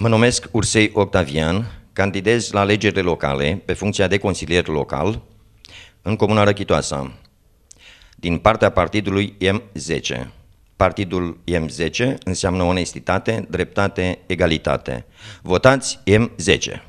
Mă numesc Ursei Octavian, candidez la alegerile locale pe funcția de consilier local în Comuna Răchitoasa, din partea partidului M10. Partidul M10 înseamnă onestitate, dreptate, egalitate. Votați M10!